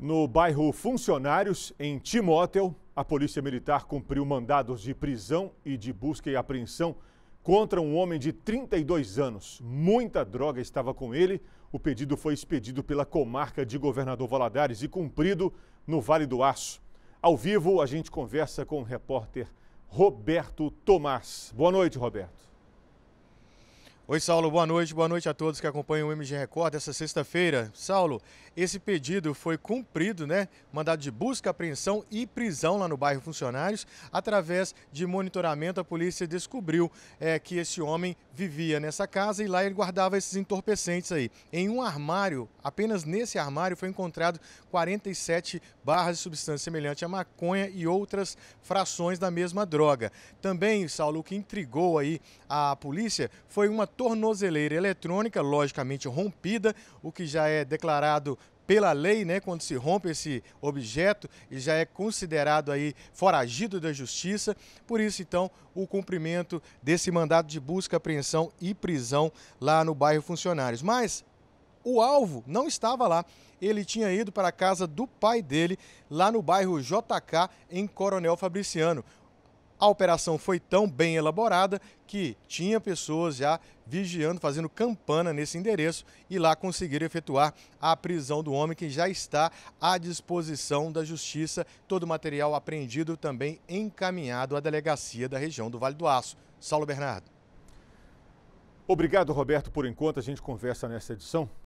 No bairro Funcionários, em Timóteo, a Polícia Militar cumpriu mandados de prisão e de busca e apreensão contra um homem de 32 anos. Muita droga estava com ele. O pedido foi expedido pela comarca de Governador Valadares e cumprido no Vale do Aço. Ao vivo, a gente conversa com o repórter Roberto Tomás. Boa noite, Roberto. Oi, Saulo, boa noite. Boa noite a todos que acompanham o MG Record essa sexta-feira. Saulo, esse pedido foi cumprido, né? Mandado de busca, apreensão e prisão lá no bairro Funcionários. Através de monitoramento, a polícia descobriu é, que esse homem vivia nessa casa e lá ele guardava esses entorpecentes aí. Em um armário, apenas nesse armário, foi encontrado 47 barras de substância semelhante à maconha e outras frações da mesma droga. Também, Saulo, o que intrigou aí a polícia foi uma tornozeleira eletrônica, logicamente rompida, o que já é declarado pela lei, né, quando se rompe esse objeto e já é considerado aí foragido da justiça. Por isso, então, o cumprimento desse mandado de busca, apreensão e prisão lá no bairro Funcionários. Mas o alvo não estava lá. Ele tinha ido para a casa do pai dele, lá no bairro JK, em Coronel Fabriciano. A operação foi tão bem elaborada que tinha pessoas já vigiando, fazendo campana nesse endereço e lá conseguiram efetuar a prisão do homem que já está à disposição da justiça. Todo o material apreendido também encaminhado à delegacia da região do Vale do Aço. Saulo Bernardo. Obrigado, Roberto, por enquanto. A gente conversa nessa edição.